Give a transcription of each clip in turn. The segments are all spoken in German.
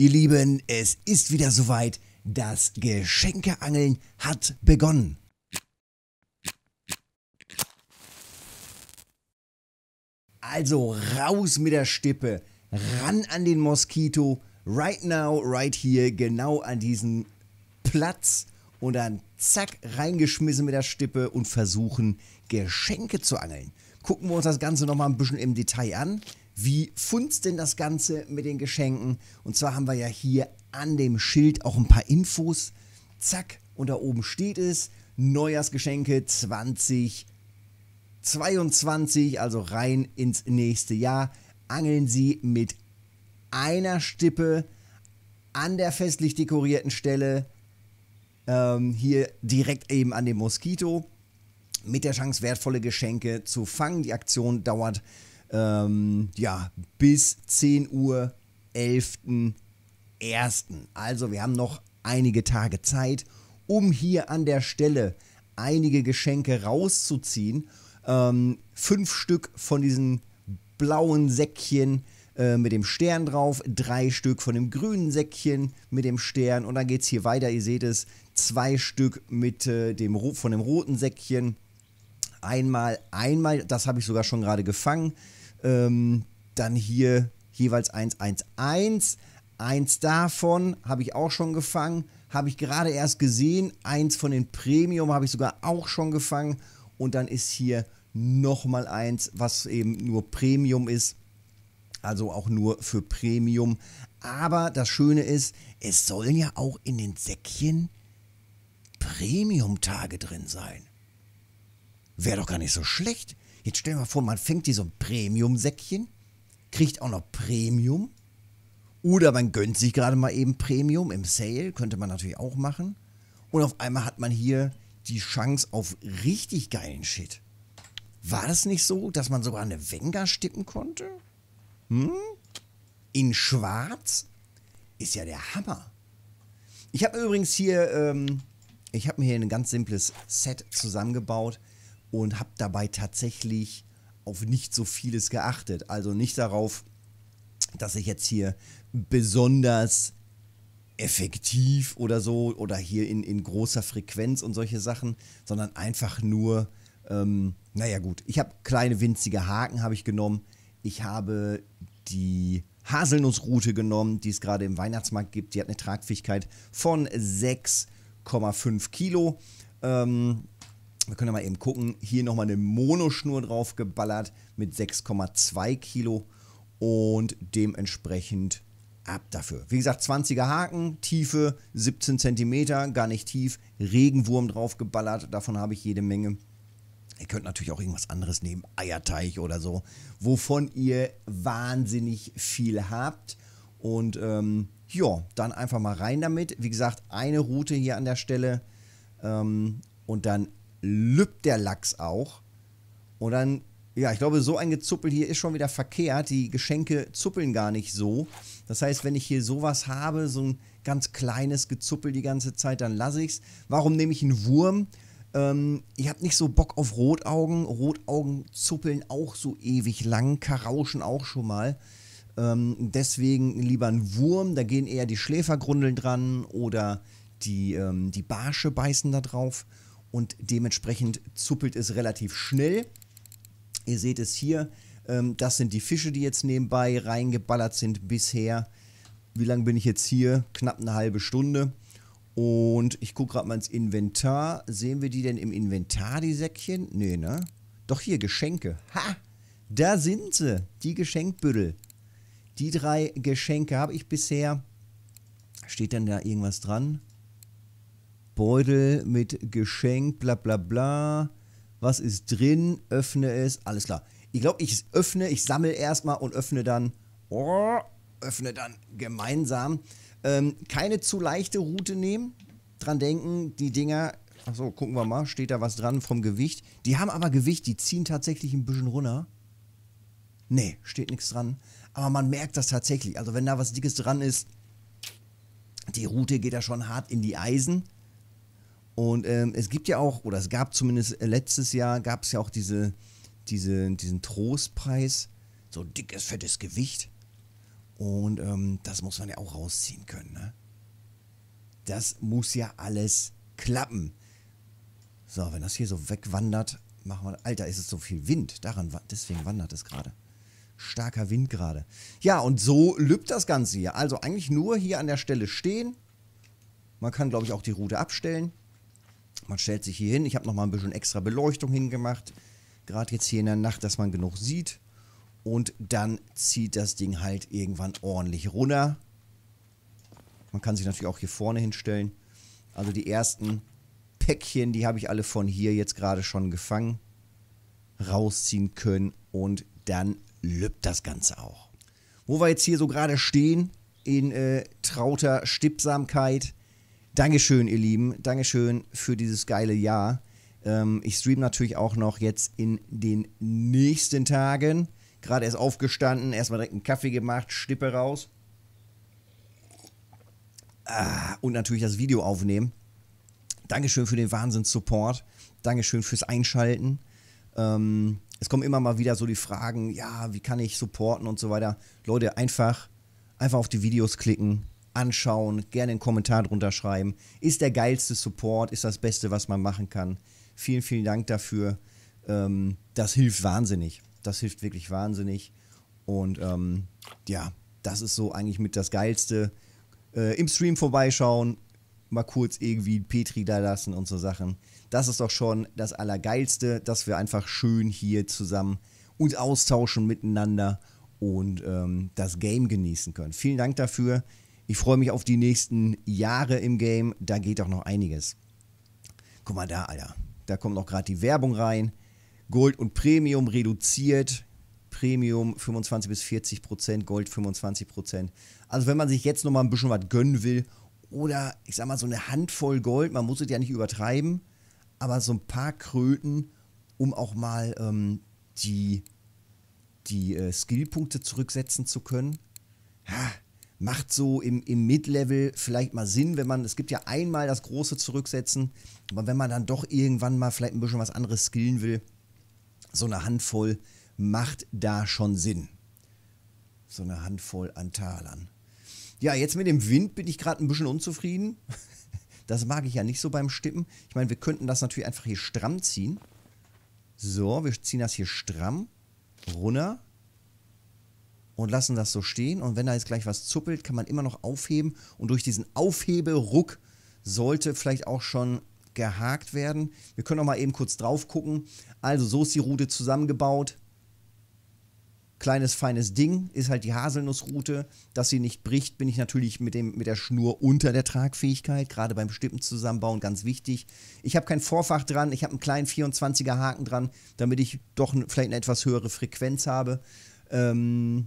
Ihr Lieben, es ist wieder soweit. Das Geschenkeangeln hat begonnen. Also raus mit der Stippe, ran an den Moskito, right now, right here, genau an diesen Platz und dann zack reingeschmissen mit der Stippe und versuchen Geschenke zu angeln. Gucken wir uns das Ganze nochmal ein bisschen im Detail an. Wie funzt denn das Ganze mit den Geschenken? Und zwar haben wir ja hier an dem Schild auch ein paar Infos. Zack, und da oben steht es: Neujahrsgeschenke 2022, also rein ins nächste Jahr. Angeln Sie mit einer Stippe an der festlich dekorierten Stelle, ähm, hier direkt eben an dem Moskito, mit der Chance, wertvolle Geschenke zu fangen. Die Aktion dauert ähm, ja, bis 10 Uhr 11.01. Also wir haben noch einige Tage Zeit, um hier an der Stelle einige Geschenke rauszuziehen. Ähm, fünf Stück von diesen blauen Säckchen äh, mit dem Stern drauf, drei Stück von dem grünen Säckchen mit dem Stern und dann geht es hier weiter, ihr seht es, zwei Stück mit äh, dem, von dem roten Säckchen. Einmal, einmal, das habe ich sogar schon gerade gefangen. Ähm, dann hier jeweils 1, 1, 1. Eins davon habe ich auch schon gefangen, habe ich gerade erst gesehen. Eins von den Premium habe ich sogar auch schon gefangen. Und dann ist hier nochmal eins, was eben nur Premium ist. Also auch nur für Premium. Aber das Schöne ist, es sollen ja auch in den Säckchen Premium-Tage drin sein. Wäre doch gar nicht so schlecht. Jetzt stell dir mal vor, man fängt hier so ein Premium-Säckchen, kriegt auch noch Premium. Oder man gönnt sich gerade mal eben Premium im Sale, könnte man natürlich auch machen. Und auf einmal hat man hier die Chance auf richtig geilen Shit. War das nicht so, dass man sogar eine Venga stippen konnte? Hm? In Schwarz? Ist ja der Hammer. Ich habe übrigens hier, ähm, ich habe mir hier ein ganz simples Set zusammengebaut und habe dabei tatsächlich auf nicht so vieles geachtet. Also nicht darauf, dass ich jetzt hier besonders effektiv oder so oder hier in, in großer Frequenz und solche Sachen, sondern einfach nur, ähm, naja gut, ich habe kleine winzige Haken habe ich genommen. Ich habe die Haselnussrute genommen, die es gerade im Weihnachtsmarkt gibt. Die hat eine Tragfähigkeit von 6,5 Kilo. Ähm, wir können ja mal eben gucken. Hier nochmal eine Monoschnur drauf geballert mit 6,2 Kilo und dementsprechend ab dafür. Wie gesagt, 20er Haken, Tiefe 17 cm, gar nicht tief. Regenwurm drauf geballert, davon habe ich jede Menge. Ihr könnt natürlich auch irgendwas anderes nehmen, Eierteich oder so, wovon ihr wahnsinnig viel habt. Und ähm, ja, dann einfach mal rein damit. Wie gesagt, eine Route hier an der Stelle ähm, und dann lübt der Lachs auch. Und dann, ja, ich glaube, so ein Gezuppel hier ist schon wieder verkehrt. Die Geschenke zuppeln gar nicht so. Das heißt, wenn ich hier sowas habe, so ein ganz kleines Gezuppel die ganze Zeit, dann lasse ich es. Warum nehme ich einen Wurm? Ähm, ich habe nicht so Bock auf Rotaugen. Rotaugen zuppeln auch so ewig lang, karauschen auch schon mal. Ähm, deswegen lieber einen Wurm, da gehen eher die Schläfergrundeln dran oder die, ähm, die Barsche beißen da drauf und dementsprechend zuppelt es relativ schnell. Ihr seht es hier, ähm, das sind die Fische, die jetzt nebenbei reingeballert sind bisher. Wie lange bin ich jetzt hier? Knapp eine halbe Stunde. Und ich gucke gerade mal ins Inventar. Sehen wir die denn im Inventar, die Säckchen? Nee, ne? Doch hier, Geschenke. Ha! Da sind sie, die Geschenkbüttel. Die drei Geschenke habe ich bisher. Steht dann da irgendwas dran? Beutel mit Geschenk, bla bla bla. Was ist drin? Öffne es. Alles klar. Ich glaube, ich öffne, ich sammle erstmal und öffne dann. Oh, öffne dann gemeinsam. Ähm, keine zu leichte Route nehmen. Dran denken, die Dinger. Achso, gucken wir mal. Steht da was dran vom Gewicht? Die haben aber Gewicht, die ziehen tatsächlich ein bisschen runter. Nee, steht nichts dran. Aber man merkt das tatsächlich. Also, wenn da was Dickes dran ist, die Route geht da schon hart in die Eisen. Und ähm, es gibt ja auch, oder es gab zumindest äh, letztes Jahr, gab es ja auch diese, diese, diesen Trostpreis, so dickes, fettes Gewicht. Und ähm, das muss man ja auch rausziehen können. Ne? Das muss ja alles klappen. So, wenn das hier so wegwandert, machen wir. Alter, ist es so viel Wind. Daran, deswegen wandert es gerade. Starker Wind gerade. Ja, und so lübt das Ganze hier. Also eigentlich nur hier an der Stelle stehen. Man kann, glaube ich, auch die Route abstellen. Man stellt sich hier hin. Ich habe nochmal ein bisschen extra Beleuchtung hingemacht. Gerade jetzt hier in der Nacht, dass man genug sieht. Und dann zieht das Ding halt irgendwann ordentlich runter. Man kann sich natürlich auch hier vorne hinstellen. Also die ersten Päckchen, die habe ich alle von hier jetzt gerade schon gefangen. Rausziehen können. Und dann lübt das Ganze auch. Wo wir jetzt hier so gerade stehen, in äh, trauter Stippsamkeit. Dankeschön, ihr Lieben. Dankeschön für dieses geile Jahr. Ähm, ich streame natürlich auch noch jetzt in den nächsten Tagen. Gerade erst aufgestanden, erstmal direkt einen Kaffee gemacht, Stippe raus. Ah, und natürlich das Video aufnehmen. Dankeschön für den Wahnsinns-Support. Dankeschön fürs Einschalten. Ähm, es kommen immer mal wieder so die Fragen, ja, wie kann ich supporten und so weiter. Leute, einfach, einfach auf die Videos klicken anschauen, gerne einen Kommentar drunter schreiben. Ist der geilste Support, ist das Beste, was man machen kann. Vielen, vielen Dank dafür. Ähm, das hilft wahnsinnig. Das hilft wirklich wahnsinnig. Und ähm, ja, das ist so eigentlich mit das Geilste. Äh, Im Stream vorbeischauen, mal kurz irgendwie Petri da lassen und so Sachen. Das ist doch schon das Allergeilste, dass wir einfach schön hier zusammen uns austauschen miteinander und ähm, das Game genießen können. Vielen Dank dafür. Ich freue mich auf die nächsten Jahre im Game. Da geht doch noch einiges. Guck mal da, Alter. Da kommt noch gerade die Werbung rein. Gold und Premium reduziert. Premium 25 bis 40 Prozent, Gold 25 Prozent. Also wenn man sich jetzt nochmal ein bisschen was gönnen will oder ich sag mal so eine Handvoll Gold, man muss es ja nicht übertreiben, aber so ein paar Kröten, um auch mal ähm, die, die äh, Skillpunkte zurücksetzen zu können. Ha, macht so im, im Mid-Level vielleicht mal Sinn, wenn man, es gibt ja einmal das große Zurücksetzen, aber wenn man dann doch irgendwann mal vielleicht ein bisschen was anderes skillen will, so eine Handvoll macht da schon Sinn. So eine Handvoll an Talern. Ja, jetzt mit dem Wind bin ich gerade ein bisschen unzufrieden. Das mag ich ja nicht so beim Stippen. Ich meine, wir könnten das natürlich einfach hier stramm ziehen. So, wir ziehen das hier stramm runter und lassen das so stehen. Und wenn da jetzt gleich was zuppelt, kann man immer noch aufheben. Und durch diesen Aufheberuck sollte vielleicht auch schon gehakt werden. Wir können auch mal eben kurz drauf gucken. Also so ist die Route zusammengebaut. Kleines, feines Ding ist halt die Haselnussrute. Dass sie nicht bricht, bin ich natürlich mit, dem, mit der Schnur unter der Tragfähigkeit. Gerade beim Stippenzusammenbauen ganz wichtig. Ich habe kein Vorfach dran. Ich habe einen kleinen 24er Haken dran, damit ich doch vielleicht eine etwas höhere Frequenz habe. Ähm,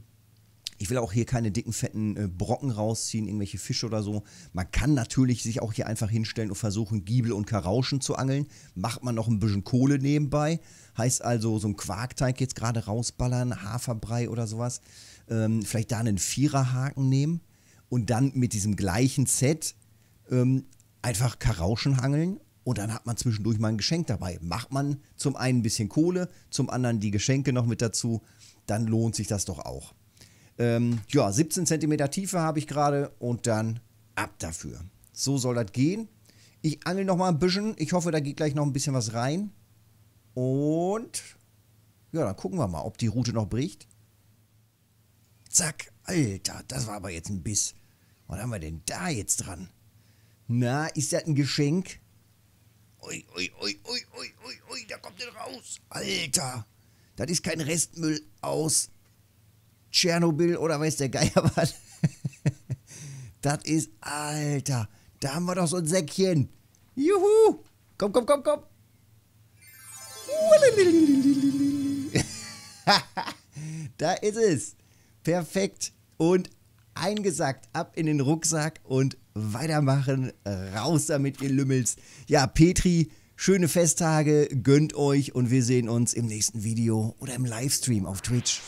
ich will auch hier keine dicken, fetten äh, Brocken rausziehen, irgendwelche Fische oder so. Man kann natürlich sich auch hier einfach hinstellen und versuchen, Giebel und Karauschen zu angeln. Macht man noch ein bisschen Kohle nebenbei. Heißt also, so ein Quarkteig jetzt gerade rausballern, Haferbrei oder sowas. Ähm, vielleicht da einen Viererhaken nehmen und dann mit diesem gleichen Set ähm, einfach Karauschen hangeln und dann hat man zwischendurch mal ein Geschenk dabei. Macht man zum einen ein bisschen Kohle, zum anderen die Geschenke noch mit dazu, dann lohnt sich das doch auch. Ähm, ja, 17 cm Tiefe habe ich gerade und dann ab dafür. So soll das gehen. Ich angel noch mal ein bisschen. Ich hoffe, da geht gleich noch ein bisschen was rein. Und ja, dann gucken wir mal, ob die Route noch bricht. Zack, Alter, das war aber jetzt ein Biss. Was haben wir denn da jetzt dran? Na, ist das ein Geschenk? Ui, ui, ui, ui, ui, ui, ui, da kommt der raus. Alter, das ist kein Restmüll aus Tschernobyl oder weiß der Geier was. das ist, Alter, da haben wir doch so ein Säckchen. Juhu, komm, komm, komm, komm. da ist es. Perfekt. Und eingesackt, ab in den Rucksack und weitermachen. Raus damit, ihr Lümmels. Ja, Petri, schöne Festtage, gönnt euch und wir sehen uns im nächsten Video oder im Livestream auf Twitch.